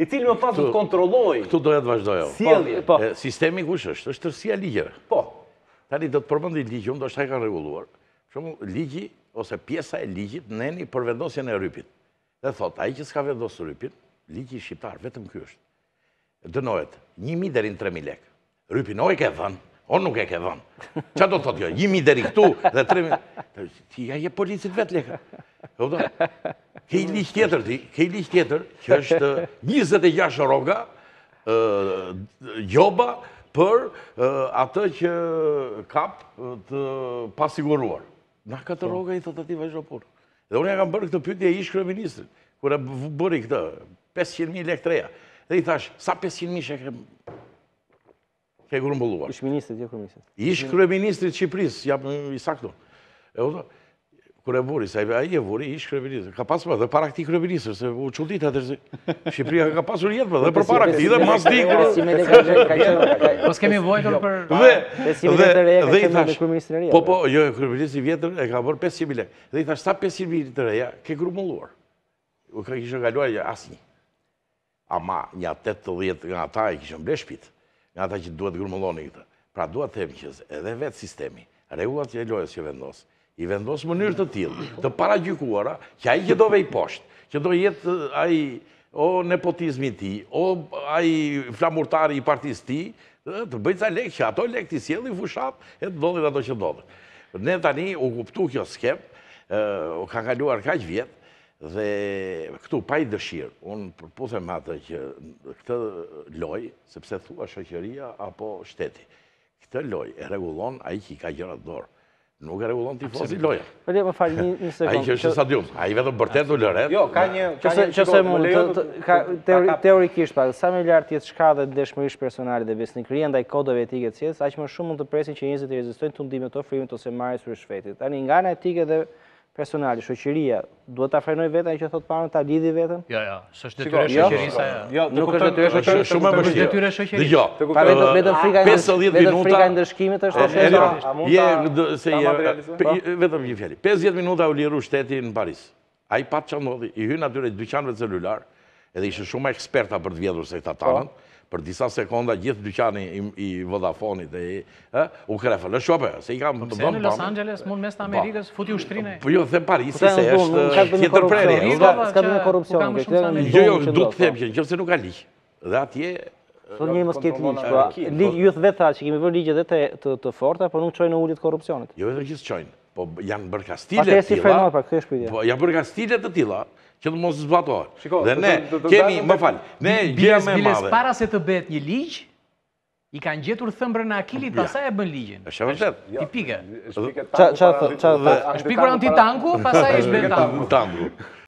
i cilë më pasë të kontrolloj... Këtu doja të vazhdojo. Oh. Po, po. Sistemi kush është, është tërësia ligjeve. Po. Tani do të përmëndi ligjë, unë do është taj kanë reguluar. Shumë, ligjë, ose pjesa e ligjit, neni për vendosjen e rypit. Dhe thot, a i që s'ka vendosë rypit, ligjë i shqiptar, vetëm kjo është. Dënohet, një mi derin 3.000 lekë. Rypin, o i ke dhënë, o nuk e ke dhënë. Qa do thot, jo, një mi këtu dhe 3.000... Ti, ja, je policit vetë lekë. Kej i tjetër ti, kej i tjetër, që është 26 uh, roga, uh, gjoba për uh, atë që kap të pasiguruar. Na këtë po. roga i thotë ati vazhdo punë. Dhe unë ja kam bërë këtë pytje e ishë kërëministrë, kërë bëri këtë 500.000 reja, Dhe i thash, sa 500.000 shë kërë ke grumbulluar. Ishë ministrit, jo kërëministrit. Ishë kërëministrit Qipris, i sakto kur e vuri, sa i e vuri ish kryeminist. Ka pasur edhe para këtij kryeminist, se u çuditë atë se Shqipëria ka pasur jetë edhe përpara këtij dhe mas di kur. Po kemi vojtur për jo. dhe dhe dhe i thash Po po, jo kryeminist i vjetër e ka vënë 500 lekë. Dhe i thash sa 500 500000 të reja ke grumulluar. U ka kishë kaluar asnjë. Ama një 80 nga ata i kishën blesh pit, nga ata që duhet grumulloni këta. Pra duhet të që edhe vetë sistemi, regullat që e lojës që vendosë, i vendosë mënyrë të tjilë, të paragjykuara, që a i që dove i poshtë, që do jetë uh, a i o nepotizmi ti, o a i flamurtari i partiz ti, uh, të bëjtë sa lekë që ato lekë ti sjellë i fushat, e të dodhë ato që dodhë. Ne tani u kuptu kjo skep, uh, u ka kaluar kaq vjetë, dhe këtu pa i dëshirë, unë përputhem atë që këtë loj, sepse thua shëqëria apo shteti, këtë loj e regulon a i që i ka gjëra dorë. Nuk e regulon të i fosit loja. Përdi më falë një sekundë. A i që është në stadion, a i vetëm bërtet u lërë. Jo, ka një... Ka një që se mund, Teorikisht, pa, sa me lartë tjetë shka dhe dëshmërish personali dhe vesnik ndaj kodove e tige tjesë, a që më shumë mund të presin që njëzit të rezistojnë të ndimit të ofrimit ose marit për shfetit. A nga në e tige dhe personali, shoqëria, duhet ta frenoj veten që thot para ta lidhi veten? Jo, jo, s'është detyrë shoqërisë ajo. Jo, nuk jo, është detyrë shoqërisë. Shumë më është detyrë shoqërisë. Jo, pa vetëm vetëm frika e 50 minuta. frika e ndëshkimit është ajo. Edhe je se je vetëm një fjalë. 50 minuta u liru shteti në Paris. Ai pat çamodhi, i hyn atyre dyqanëve celular, edhe ishë shumë eksperta për të vjetur se këta po. tanën, për disa sekonda gjithë dyqani i Vodafonit, u krefe, Në shope, se i kam po, të bëndonë tanën. Se në Los Angeles, mund mes të po. Amerikës, futi u Po jo, dhe Paris, se është kjetër prerje. Jo. Ska dhe në korupcion, jo, jo, du të themë që në qëfëse nuk ka liqë, dhe atje... Të një më s'ketë liqë, pa, liqë ju thë vetëra që kemi vërë liqë dhe të forta, pa nuk qojnë në ullit korupcionit. Jo, e gjithë qojnë, Po janë bërë stile të tila... Pa të e si frenuar, pra po, janë bërë stile të tila, që të mos zbatohet. Dhe ne, kemi, më të ne të të të të të të të të të të i kanë gjetur thëmbrën e akilit, pasa e bën ligjin. Është shë vërshet. I pike. E shpike tanku. Është shpike tanku. E shpike tanku. E shpike tanku. E shpike tanku. tanku.